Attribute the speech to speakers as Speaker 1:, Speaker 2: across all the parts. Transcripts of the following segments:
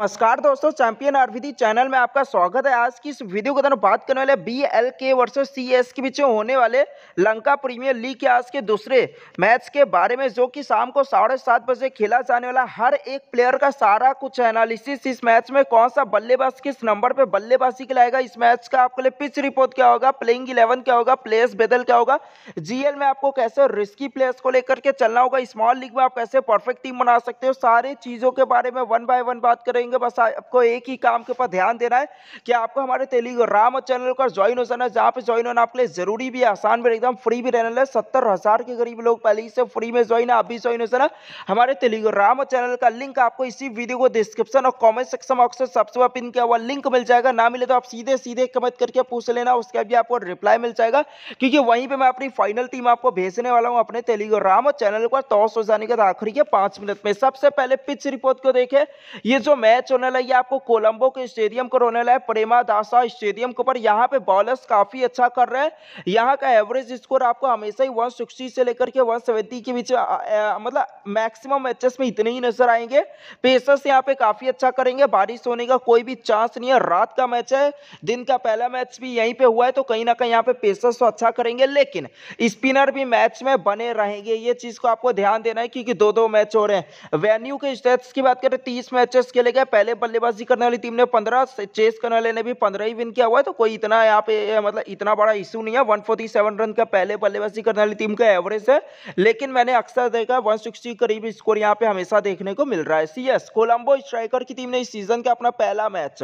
Speaker 1: नमस्कार दोस्तों champion आरवीडी channel में आपका स्वागत है आज की इस वीडियो के दौरान बात करने वाले B L K versus C S K बीच होने वाले लंका प्रीमियर लीग के आज के दूसरे मैच के बारे में जो कि शाम को साढ़े सात बजे खेला जाने वाला हर एक प्लेयर का सारा कुछ एनालिसिस इस मैच में कौन सा बल्लेबाज किस नंबर पर बल्लेबाजी खिलाएगा इस मैच का आपके लिए पिच रिपोर्ट क्या होगा प्लेइंग इलेवन क्या होगा प्लेयर्स बेदल क्या होगा जी में आपको कैसे रिस्की प्लेयर्स को लेकर के चलना होगा स्मॉल लीग में आप कैसे परफेक्ट टीम बना सकते हो सारी चीज़ों के बारे में वन बाय वन बात करेंगे करेंगे बस आपको एक ही काम के ऊपर ध्यान देना है कि आपको हमारे टेलीग्राम चैनल पर ज्वाइन हो जाना है जहाँ पे ज्वाइन होना आपके लिए जरूरी भी आसान भी एकदम फ्री भी रहने लगे सत्तर हज़ार के गरीब लोग पहले से फ्री में ज्वाइन है आप भी ज्वाइन हो जाना हमारे टेलीग्राम चैनल का लिंक आपको इसी वीडियो को डिस्क्रिप्शन और कॉमेंट सेक्शन में अक्सर सबसे पिन किया हुआ लिंक मिल जाएगा ना मिले तो आप सीधे सीधे कमेंट करके पूछ लेना उसका भी आपको रिप्लाई मिल जाएगा क्योंकि वहीं पर मैं अपनी फाइनल टीम आपको भेजने वाला हूँ अपने टेलीग्राम चैनल पर टॉस तो हो जाने के आखिरी के पाँच मिनट में सबसे पहले पिच रिपोर्ट को देखें ये जो मैच मैच होने वाला आपको कोलंबो के स्टेडियम को होने लगा प्रेमा दासा स्टेडियम के ऊपर यहाँ पे बॉलर्स काफी अच्छा कर रहे हैं यहाँ का एवरेज स्कोर आपको हमेशा ही 160 से लेकर के 170 के बीच मतलब मैक्सिमम मैचेस में इतने ही नजर आएंगे पेसर्स यहाँ पे काफी अच्छा करेंगे बारिश होने का कोई भी चांस नहीं है रात का मैच है दिन का पहला मैच भी यहीं पे हुआ है तो कहीं ना कहीं यहाँ पे पेसर्स तो अच्छा करेंगे लेकिन स्पिनर भी मैच में बने रहेंगे ये चीज को आपको ध्यान देना है क्योंकि दो दो मैच हो रहे हैं वेन्यू के स्टेट्स की बात करें तीस मैचेस खेले गए पहले बल्लेबाजी करने वाली टीम ने पंद्रह चेस करने वाले ने भी पंद्रह ही विन किया हुआ है तो कोई इतना यहाँ पे मतलब इतना बड़ा इशू नहीं है वन फोर्टी सेवन रन का पहले बल्लेबाजी करने वाली टीम का एवरेज है लेकिन मैंने अक्सर देखा वन सिक्सटी करीब स्कोर यहाँ पे हमेशा देखने को मिल रहा है सी एस कोलम्बो स्ट्राइकर की टीम ने इस सीजन का अपना पहला मैच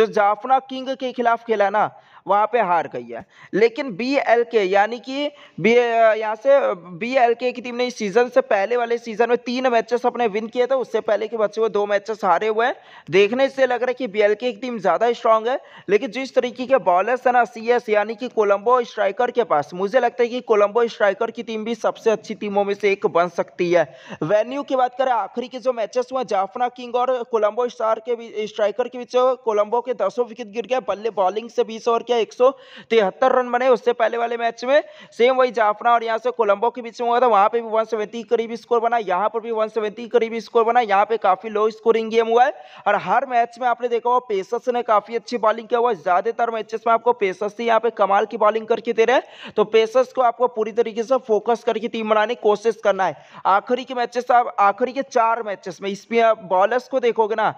Speaker 1: जो जाफना किंग के खिलाफ खेला ना वहाँ पे हार गई है लेकिन बी एल के यानी कि बी यहाँ से बी एल के की टीम ने इस सीज़न से पहले वाले सीज़न में तीन मैचेस अपने विन किए थे उससे पहले के बच्चे वो दो मैचेस हारे हुए हैं देखने से लग रहा है कि बी एल के की टीम ज़्यादा स्ट्रांग है लेकिन जिस तरीके के बॉलर्स है ना सी एस यानी कि कोलम्बो स्ट्राइकर के पास मुझे लगता है कि कोलम्बो स्ट्राइकर की टीम भी सबसे अच्छी टीमों में से एक बन सकती है वेन्यू की बात करें आखिरी के जो मैचेस हुए जाफना किंग और कोलम्बो स्टार के स्ट्राइकर के बीच कोलम्बो के दसों विकेट गिर गए बल्ले बॉलिंग से बीस ओवर के है एक रन बने उससे पहले वाले मैच में सेम वही जाफना और यहाँ से कोलंबो के बीच में हुआ था वहाँ पे भी 170 के करीब स्कोर बना यहाँ पर भी 170 के करीब स्कोर बना यहाँ पे काफी लो स्कोरिंग गेम हुआ है और हर मैच में आपने देखा हुआ पेसस ने काफी अच्छी बॉलिंग किया हुआ है ज्यादातर मैचेस में आपको पेसस ही यहाँ पे कमाल की बॉलिंग करके दे रहे हैं तो पेसस को आपको पूरी तरीके से फोकस करके टीम बनाने की कोशिश करना है आखिरी के मैचेस आप आखिरी के चार मैचेस में स्पिन बॉलर्स को देखोगे ना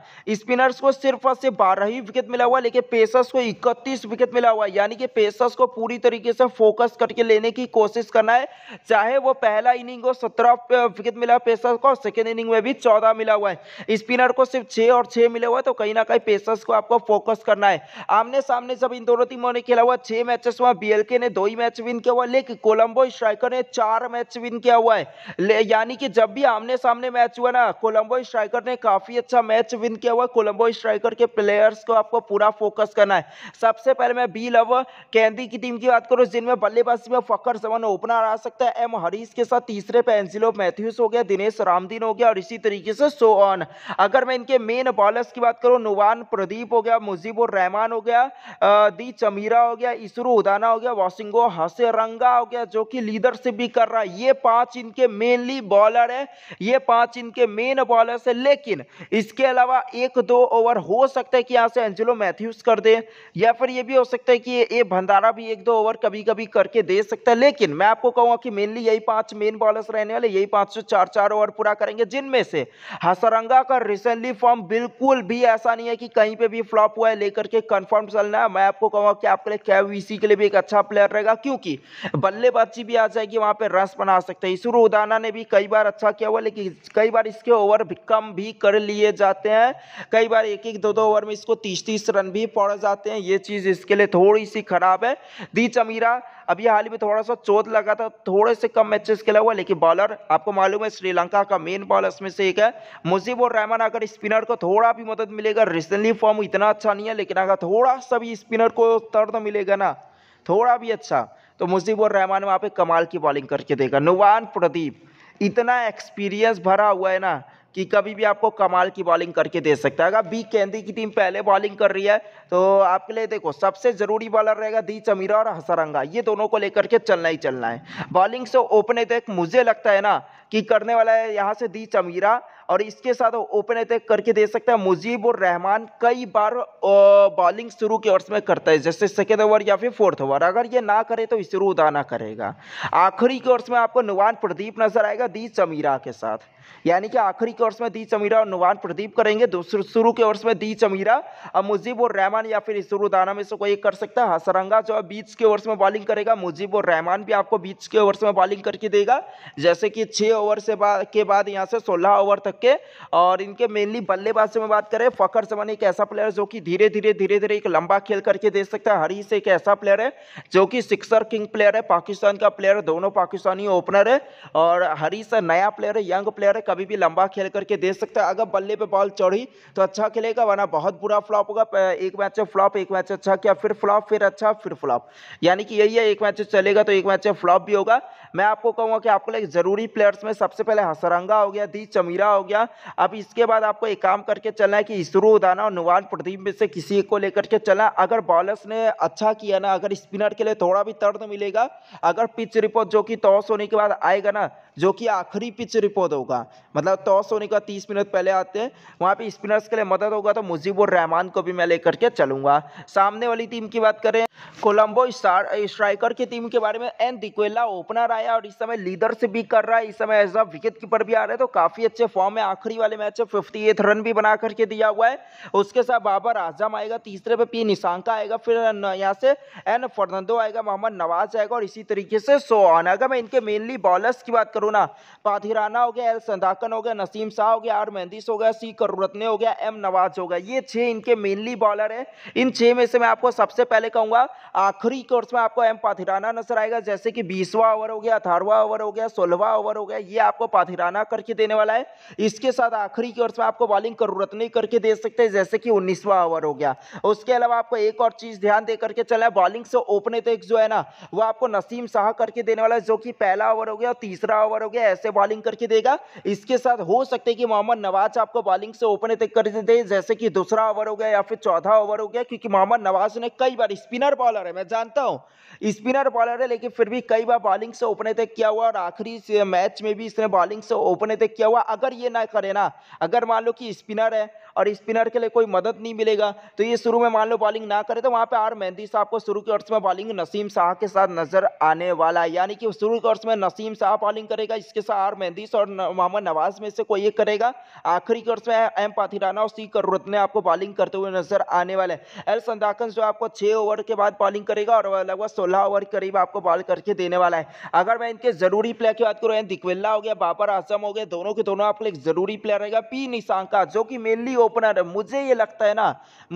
Speaker 1: स्पिनर्स को सिर्फ और सिर्फ बारह ही विकेट मिला हुआ लेकिन पेसस को इकतीस विकेट मिला मिला हुआ है यानी कि पेसर्स को पूरी तरीके से फोकस करके लेने की कोशिश करना है चाहे वो पहला इनिंग हो सत्रह विकेट मिला पेसर्स को सेकेंड इनिंग में भी चौदह मिला हुआ है स्पिनर को सिर्फ छः और छः मिले हुआ है तो कहीं ना कहीं पेसर्स को आपको फोकस करना है आमने सामने जब इन दोनों टीमों ने खेला हुआ छः मैचेस हुआ बी ने दो ही मैच विन किया हुआ लेकिन कोलम्बो स्ट्राइकर ने चार मैच विन किया हुआ है यानी कि जब भी आमने सामने मैच हुआ ना कोलम्बो स्ट्राइकर ने काफ़ी अच्छा मैच विन किया हुआ कोलम्बो स्ट्राइकर के प्लेयर्स को आपको पूरा फोकस करना है सबसे पहले मैं बी लव कैंदी की टीम की बात करो जिनमें बल्लेबाजी में फखर सवन ओपनर आ सकता है एम हरीश के साथ तीसरे पे एंसिलो मैथ्यूस हो गया दिनेश रामदीन हो गया और इसी तरीके से सो ऑन अगर मैं इनके मेन बॉलर्स की बात करूँ नुवान प्रदीप हो गया मुजीबुर रहमान हो गया दी चमीरा हो गया इसरो उदाना हो गया वॉसिंगो हसे रंगा हो गया जो कि लीडरशिप भी कर रहा है ये पांच इनके मेनली बॉलर है ये पांच इनके मेन बॉलर्स है लेकिन इसके अलावा एक दो ओवर हो सकता है कि यहाँ से एंजिलो मैथ्यूस कर दे या फिर ये भी हो सकता सकते हैं कि ये भंडारा भी एक दो ओवर कभी कभी करके दे सकता है लेकिन मैं आपको कहूंगा कि मेनली यही पांच मेन बॉलर्स रहने वाले यही पांच से चार चार ओवर पूरा करेंगे जिनमें से हसरंगा का रिसेंटली फॉर्म बिल्कुल भी ऐसा नहीं है कि कहीं पे भी फ्लॉप हुआ है लेकर के कन्फर्म चलना है मैं आपको कहूंगा कि आपके लिए कैवीसी के लिए भी एक अच्छा प्लेयर रहेगा क्योंकि बल्लेबाजी भी आ जाएगी वहां पर रस बना सकते हैं इसरो उदाना ने भी कई बार अच्छा किया हुआ लेकिन कई बार इसके ओवर कम भी कर लिए जाते हैं कई बार एक एक दो दो ओवर में इसको तीस तीस रन भी पड़ जाते हैं ये चीज़ इसके लिए थोड़ी सी खराब है दी चमीरा अभी हाल में थोड़ा सा चोट लगा था थोड़े से कम मैचेस खेला हुआ लेकिन बॉलर आपको मालूम है श्रीलंका का मेन बॉलर में से एक है मुजीब और रहमान अगर स्पिनर को थोड़ा भी मदद मिलेगा रिसेंटली फॉर्म इतना अच्छा नहीं है लेकिन अगर थोड़ा सा भी स्पिनर को दर्द तो मिलेगा ना थोड़ा भी अच्छा तो मुजीब और रहमान वहाँ पे कमाल की बॉलिंग करके देगा नुवान प्रदीप इतना एक्सपीरियंस भरा हुआ है ना कि कभी भी आपको कमाल की बॉलिंग करके दे सकता है अगर बी केंदी की टीम पहले बॉलिंग कर रही है तो आपके लिए देखो सबसे ज़रूरी बॉलर रहेगा दी चमीरा और हसरंगा ये दोनों को लेकर के चलना ही चलना है बॉलिंग से ओपने तक मुझे लगता है ना कि करने वाला है यहाँ से दी चमीरा और इसके साथ ओपन अटैक करके दे सकता है मुजीब और रहमान कई बार बॉलिंग शुरू के ओवर्स में करता है जैसे सेकेंड ओवर या फिर फोर्थ ओवर अगर ये ना करे तो शुरू उदाना करेगा आखिरी के ओवर्स में आपको नुवान प्रदीप नजर आएगा दी चमीरा के साथ यानी कि आखिरी के वर्ष में दी चमीरा और नुवान प्रदीप करेंगे शुरू के वर्ष में दी चमीरा अब मुजीब और रहमान या फिर दाना में से कोई एक कर सकता है हसरंगा जो है बीच के वर्ष में बॉलिंग करेगा मुजीब और रहमान भी आपको बीच के ओवर्स में बॉलिंग करके देगा जैसे कि छः ओवर से बा, के बाद यहाँ से सोलह ओवर तक के और इनके मेनली बल्लेबाज में बात करें फ़खर जमान एक ऐसा प्लेयर जो कि धीरे धीरे धीरे धीरे एक लंबा खेल करके दे सकता है हरीश एक ऐसा प्लेयर है जो कि सिक्सर किंग प्लेयर है पाकिस्तान का प्लेयर दोनों पाकिस्तानी ओपनर है और हरीश नया प्लेयर है यंग प्लेयर प्लेयर कभी भी लंबा खेल करके दे सकता है अगर बल्ले पे बॉल चढ़ी तो अच्छा खेलेगा वरना बहुत बुरा फ्लॉप होगा एक मैच फ्लॉप एक मैच अच्छा किया फिर फ्लॉप फिर अच्छा फिर फ्लॉप यानी कि यही है एक मैच चलेगा तो एक मैच फ्लॉप भी होगा मैं आपको कहूँगा कि आपको लाइक ज़रूरी प्लेयर्स में सबसे पहले हसरंगा हो गया दी चमीरा हो गया अब इसके बाद आपको एक काम करके चलना है कि इसरो उदाना और नुवान प्रदीप में से किसी को लेकर के चलना अगर बॉलर्स ने अच्छा किया ना अगर स्पिनर के लिए थोड़ा भी दर्द मिलेगा अगर पिच रिपोर्ट जो कि टॉस होने के बाद आएगा ना जो कि आखिरी पिच रिपोर्ट होगा मतलब टॉस होने का तीस मिनट पहले आते हैं वहाँ पे स्पिनर्स के लिए मदद होगा तो मुजीबुर रहमान को भी मैं लेकर के चलूँगा सामने वाली टीम की बात करें कोलंबो स्टार स्ट्राइकर की टीम के बारे में एन दिक्वेला ओपनर आए रहा है और इस समय लीडरशिप भी कर रहा है इस समय एज अ विकेट कीपर भी आ रहा है तो काफ़ी अच्छे फॉर्म में आखिरी वाले मैच में फिफ्टी एथ रन भी बना करके दिया हुआ है उसके साथ बाबर आजम आएगा तीसरे पे पी निशांका आएगा फिर यहाँ से एन फर्नांडो आएगा मोहम्मद नवाज आएगा और इसी तरीके से सो ऑन अगर मैं इनके मेनली बॉलर्स की बात करूँ ना पाथिराना हो गया एल संधाकन हो गया नसीम शाह हो गया आर मेहंदिस हो गया सी करूरतने हो गया एम नवाज हो गया ये छः इनके मेनली बॉलर है इन छः में से मैं आपको सबसे पहले कहूँगा आखिरी कोर्स में आपको एम पाथिराना नजर आएगा जैसे कि बीसवा ओवर हो गया गया अठारवा ओवर हो गया सोलहवा ओवर हो गया ये आपको पाथिराना करके देने वाला है इसके साथ आखिरी की ओर से आपको बॉलिंग करूरत नहीं करके दे सकते जैसे कि उन्नीसवा ओवर हो गया उसके अलावा आपको एक और चीज़ ध्यान दे करके चला है बॉलिंग से ओपने तो एक जो है ना वो आपको नसीम शाह करके देने वाला है जो कि पहला ओवर हो गया तीसरा ओवर हो गया ऐसे बॉलिंग करके देगा इसके साथ हो सकते कि मोहम्मद नवाज आपको बॉलिंग से ओपने तक तो कर दे जैसे कि दूसरा ओवर हो गया या फिर चौथा ओवर हो गया क्योंकि मोहम्मद नवाज ने कई बार स्पिनर बॉलर है मैं जानता हूँ स्पिनर बॉलर है लेकिन फिर भी कई बार बॉलिंग से ओपन ओपन अटैक तो किया हुआ और आखिरी मैच में भी इसने बॉलिंग से ओपन अटैक किया हुआ अगर ये ना करे ना अगर मान लो कि स्पिनर है और स्पिनर के लिए कोई मदद नहीं मिलेगा तो ये शुरू में मान लो बॉलिंग ना करे तो वहाँ पे आर मेहंदी साहब को शुरू के ओर्स में बॉलिंग नसीम शाह के साथ नजर आने वाला है यानी कि शुरू के ओर्स में नसीम शाह बॉलिंग करेगा इसके साथ आर मेहंदी और मोहम्मद नवाज में से कोई एक करेगा आखिरी के ओर्स में एम पाथिराना और सी करूरत ने आपको बॉलिंग करते हुए नजर आने वाले एल संदाकन जो आपको छः ओवर के बाद बॉलिंग करेगा और लगभग सोलह ओवर के करीब आपको बॉल करके देने वाला है अगर मैं इनके जरूरी प्लेयर की बात करूँ दिक्विल्ला हो गया बाबर आजम हो गया दोनों के दोनों आपके लिए जरूरी प्लेयर रहेगा पी निशांका जो कि मेनली ओपनर है मुझे ये लगता है ना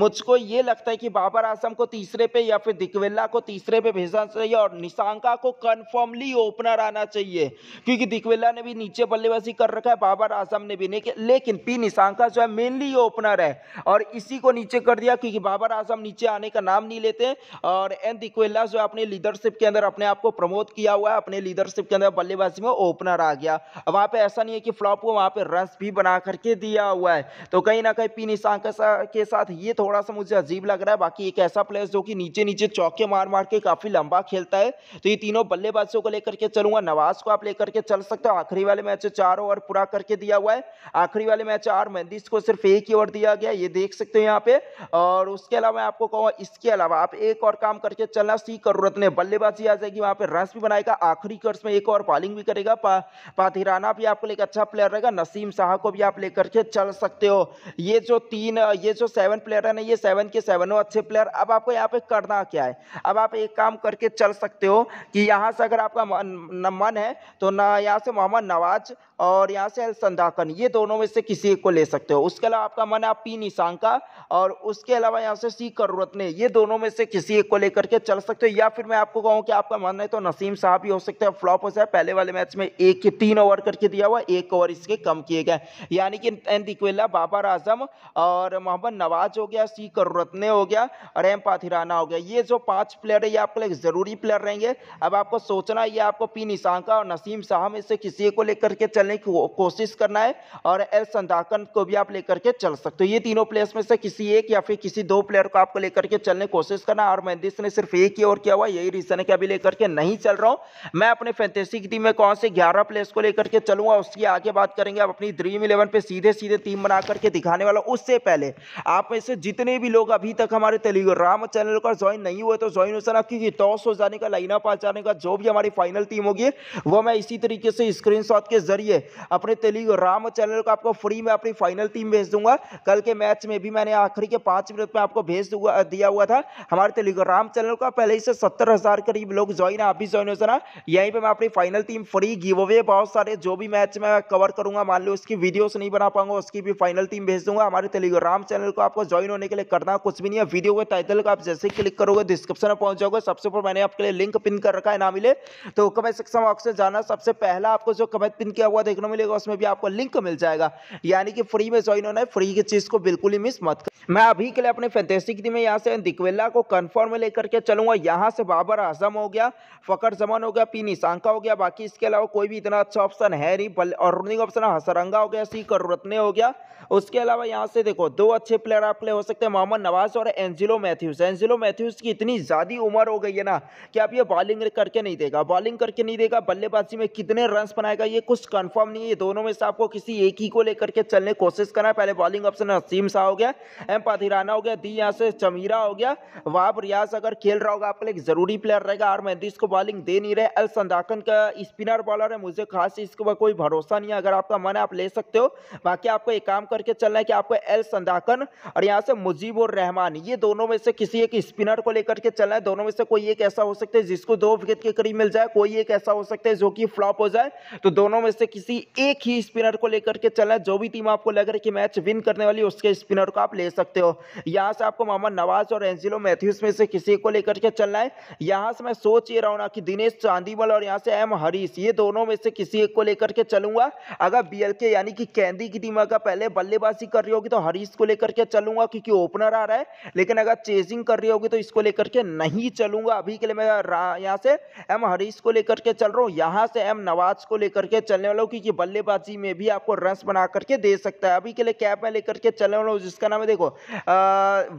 Speaker 1: मुझको ये लगता है कि बाबर आजम को तीसरे पे या फिर दिकवेला को तीसरे पे भेजना चाहिए और निशांका को कन्फर्मली ओपनर आना चाहिए क्योंकि दिकवेला ने भी नीचे बल्लेबाजी कर रखा है बाबर आजम ने भी नहीं लेकिन पी निशांका जो है मेनली ओपनर है और इसी को नीचे कर दिया क्योंकि बाबर आजम नीचे आने का नाम नहीं लेते और एन दिकवेला जो अपने लीडरशिप के अंदर अपने आप को प्रमोट किया हुआ है अपने लीडरशिप के अंदर बल्लेबाजी में ओपनर आ गया वहाँ पे ऐसा नहीं है कि फ्लॉप को वहाँ पे रन भी बना करके दिया हुआ है तो कहीं ना कहीं पी निशान के, सा, के साथ ये थोड़ा सा मुझे अजीब लग रहा है बाकी एक ऐसा प्लेयर जो कि नीचे नीचे चौके मार मार के काफ़ी लंबा खेलता है तो ये तीनों बल्लेबाजों को लेकर के चलूंगा नवाज को आप लेकर के चल सकते हो आखिरी वाले मैच चार ओवर पूरा करके दिया हुआ है आखिरी वाले मैच आर मेहंदिस को सिर्फ एक ओवर दिया गया ये देख सकते हो यहाँ पे और उसके अलावा मैं आपको कहूँगा इसके अलावा आप एक और काम करके चलना सी करूरत ने बल्लेबाजी आ जाएगी वहाँ पे रन भी बनाएगा आखिरी कर्स में एक और बॉलिंग भी करेगा पाथिराना भी आपको लेकर अच्छा प्लेयर रहेगा नसीम शाह को भी आप लेकर के चल सकते हो ये जो तीन ये जो सेवन प्लेयर है ना ये सेवन के सेवन हो अच्छे प्लेयर अब आपको यहाँ पे करना क्या है अब आप एक काम करके चल सकते हो कि यहाँ से अगर आपका मन, मन है तो ना यहाँ से मोहम्मद नवाज और यहाँ से संधाकन ये दोनों में से किसी एक को ले सकते हो उसके अलावा आपका मन है आप पी निशांका और उसके अलावा यहाँ से सी करूरत ने ये दोनों में से किसी एक को लेकर के चल सकते हो या फिर मैं आपको कहूँ कि आपका मन है तो नसीम साहब भी हो सकते हैं फ्लॉप हो जाए पहले वाले मैच में एक के तीन ओवर करके दिया हुआ एक ओवर इसके कम किए गए यानी कि एन दिक्वेला बाबर आजम और मोहम्मद नवाज हो गया सी करूरत ने हो गया और एम पाथिराना हो गया ये जो पाँच प्लेयर है ये आपके लिए ज़रूरी प्लेयर रहेंगे अब आपको सोचना ये आपको पी निशांका और नसीम साहब में से किसी को लेकर के चल चलने की कोशिश करना है और एल संदाकन को भी आप लेकर के चल सकते हो ये तीनों प्लेयर्स में से किसी एक या फिर किसी दो प्लेयर को आपको लेकर के चलने की कोशिश करना और मैं दिस ने सिर्फ एक ही और किया हुआ यही रीज़न है कि अभी लेकर के नहीं चल रहा हूँ मैं अपने फैंतेसी की टीम में कौन से ग्यारह प्लेयर्स को लेकर के चलूंगा उसकी आगे बात करेंगे आप अपनी ड्रीम इलेवन पर सीधे सीधे टीम बना करके दिखाने वाला उससे पहले आप में से जितने भी लोग अभी तक हमारे टेलीग्राम चैनल पर ज्वाइन नहीं हुए तो ज्वाइन हो सर क्योंकि टॉस हो जाने का लाइनअप आ जाने का जो भी हमारी फाइनल टीम होगी वो मैं इसी तरीके से स्क्रीनशॉट के जरिए है अपने तेलुगु राम चैनल को आपको फ्री में अपनी फाइनल टीम भेज दूंगा कल के मैच में भी मैंने आखिरी के पांच मिनट में आपको भेज दिया हुआ था हमारे तेलुगु राम चैनल का पहले ही से सत्तर हज़ार करीब लोग ज्वाइन है आप भी ज्वाइन हो जाना यहीं पर मैं अपनी final team free giveaway बहुत सारे जो भी मैच में कवर करूंगा मान लो उसकी वीडियोस नहीं बना पाऊंगा उसकी भी फाइनल टीम भेज दूंगा हमारे तेलुगु राम चैनल को आपको ज्वाइन होने के लिए करना कुछ भी नहीं है वीडियो के टाइटल को आप जैसे क्लिक करोगे डिस्क्रिप्शन में पहुंच जाओगे सबसे ऊपर मैंने आपके लिए लिंक पिन कर रखा है ना मिले तो कमेंट सेक्शन बॉक्स से जाना सबसे पहला आपको जो कमेंट पिन किया हुआ देखने मिलेगा उसमें भी आपको लिंक मिल जाएगा यानी कि फ्री में ज्वाइन होना है फ्री की चीज़ को बिल्कुल ही मिस मत कर मैं अभी के लिए अपने फैंतेसिक टीम में यहाँ से दिकवेला को कन्फर्म में लेकर के चलूंगा यहाँ से बाबर आजम हो गया फकर जमान हो गया पी निशांका हो गया बाकी इसके अलावा कोई भी इतना अच्छा ऑप्शन है नहीं बल और रनिंग ऑप्शन हसरंगा हो गया सी करुरतने हो गया उसके अलावा यहाँ से देखो दो अच्छे प्लेयर आप प्ले हो सकते हैं मोहम्मद नवाज और एंजिलो मैथ्यूज एंजिलो मैथ्यूज की इतनी ज़्यादा उम्र हो गई है ना कि आप ये बॉलिंग करके नहीं देगा बॉलिंग करके नहीं देगा बल्लेबाजी में कितने रन बनाएगा ये कुछ कन्फर्म कंफर्म नहीं है दोनों में से आपको किसी एक ही को लेकर के चलने की कोशिश करना है पहले बॉलिंग ऑप्शन नसीम शाह हो गया एम पाधिराना हो गया दी यहाँ से चमीरा हो गया वहाँ रियाज अगर खेल रहा होगा आपके लिए जरूरी प्लेयर रहेगा आर मेहंदी इसको बॉलिंग दे नहीं रहे एल संदाकन का स्पिनर बॉलर है मुझे खास इसके ऊपर कोई भरोसा नहीं है अगर आपका मन है आप ले सकते हो बाकी आपको एक काम करके चलना है कि आपको एल संदाकन और यहाँ से मुजीब और रहमान ये दोनों में से किसी एक स्पिनर को लेकर के चलना है दोनों में से कोई एक ऐसा हो सकता है जिसको दो विकेट के करीब मिल जाए कोई एक ऐसा हो सकता है जो कि फ्लॉप हो जाए तो दोनों में से किसी इसी एक ही स्पिनर को लेकर के चला जो भी टीम आपको लग रही कि मैच विन करने वाली उसके स्पिनर को आप ले सकते हो यहाँ से आपको मोहम्मद नवाज और एंजिलो मैथ्यूज में से किसी को लेकर के चलना है यहाँ से मैं सोच ये रहा हूँ ना कि दिनेश चांदीवल और यहाँ से एम हरीश ये दोनों में से किसी एक को लेकर के चलूंगा अगर बी यानी कि कैंदी की टीम अगर पहले बल्लेबाजी कर रही होगी तो हरीश को लेकर के चलूंगा क्योंकि ओपनर आ रहा है लेकिन अगर चेजिंग कर रही होगी तो इसको लेकर के नहीं चलूंगा अभी के लिए मैं यहाँ से एम हरीश को लेकर के चल रहा हूँ यहाँ से एम नवाज को लेकर के चलने वाला हूँ हॉकी की बल्लेबाजी में भी आपको रन बना करके दे सकता है अभी के लिए कैप में लेकर के चले वाला जिसका नाम है देखो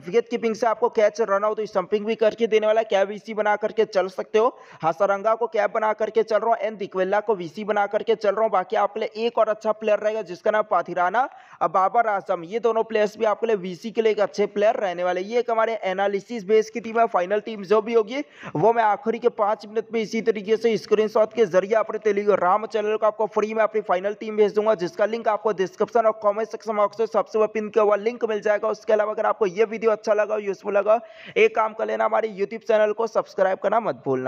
Speaker 1: विकेट कीपिंग से आपको कैच रन आउट तो स्टंपिंग भी करके देने वाला है कैप वीसी बना करके चल सकते हो हसरंगा को कैप बना करके चल रहा हूँ एन दिक्वेला को वीसी बना करके चल रहा हूँ बाकी आपके लिए एक और अच्छा प्लेयर रहेगा जिसका नाम पाथिराना और बाबर आजम ये दोनों प्लेयर्स भी आपके लिए वीसी के लिए एक अच्छे प्लेयर रहने वाले ये एक हमारे एनालिसिस बेस की टीम है फाइनल टीम जो भी होगी वो मैं आखिरी के पाँच मिनट में इसी तरीके से स्क्रीन के जरिए अपने टेलीग्राम चैनल को आपको फ्री मैं अपनी फाइनल टीम भेज दूंगा जिसका लिंक आपको डिस्क्रिप्शन और कमेंट सेक्शन बॉक्स में सबसे ऊपर पिन किया हुआ लिंक मिल जाएगा उसके अलावा अगर आपको यह वीडियो अच्छा लगा यूजफुल लगा एक काम कर लेना हमारे यूट्यूब चैनल को सब्सक्राइब करना मत भूलना